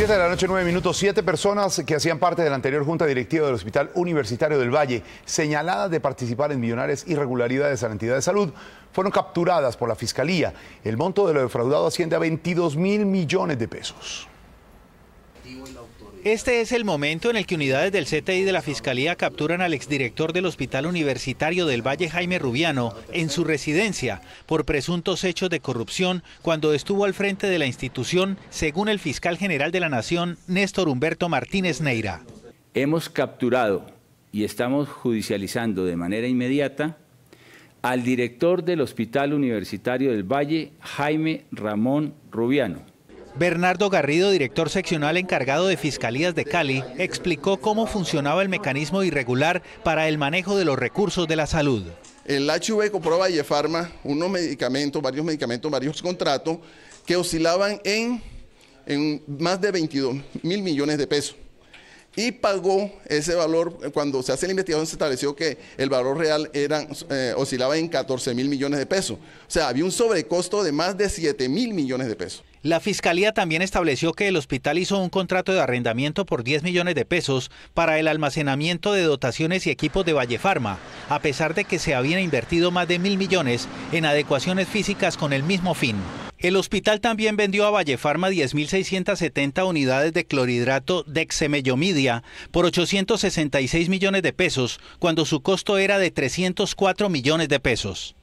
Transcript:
7 de la noche, 9 minutos. Siete personas que hacían parte de la anterior junta directiva del Hospital Universitario del Valle, señaladas de participar en millonarias irregularidades a la entidad de salud, fueron capturadas por la Fiscalía. El monto de lo defraudado asciende a 22 mil millones de pesos. Este es el momento en el que unidades del CTI de la Fiscalía capturan al exdirector del Hospital Universitario del Valle Jaime Rubiano en su residencia por presuntos hechos de corrupción cuando estuvo al frente de la institución, según el fiscal general de la Nación, Néstor Humberto Martínez Neira. Hemos capturado y estamos judicializando de manera inmediata al director del Hospital Universitario del Valle, Jaime Ramón Rubiano. Bernardo Garrido, director seccional encargado de Fiscalías de Cali, explicó cómo funcionaba el mecanismo irregular para el manejo de los recursos de la salud. El HV compró y Farma unos medicamentos, varios medicamentos, varios contratos que oscilaban en, en más de 22 mil millones de pesos y pagó ese valor. Cuando se hace la investigación se estableció que el valor real eh, oscilaba en 14 mil millones de pesos. O sea, había un sobrecosto de más de 7 mil millones de pesos. La Fiscalía también estableció que el hospital hizo un contrato de arrendamiento por 10 millones de pesos para el almacenamiento de dotaciones y equipos de Vallefarma, a pesar de que se habían invertido más de mil millones en adecuaciones físicas con el mismo fin. El hospital también vendió a Vallefarma 10.670 unidades de clorhidrato Xemellomidia por 866 millones de pesos, cuando su costo era de 304 millones de pesos.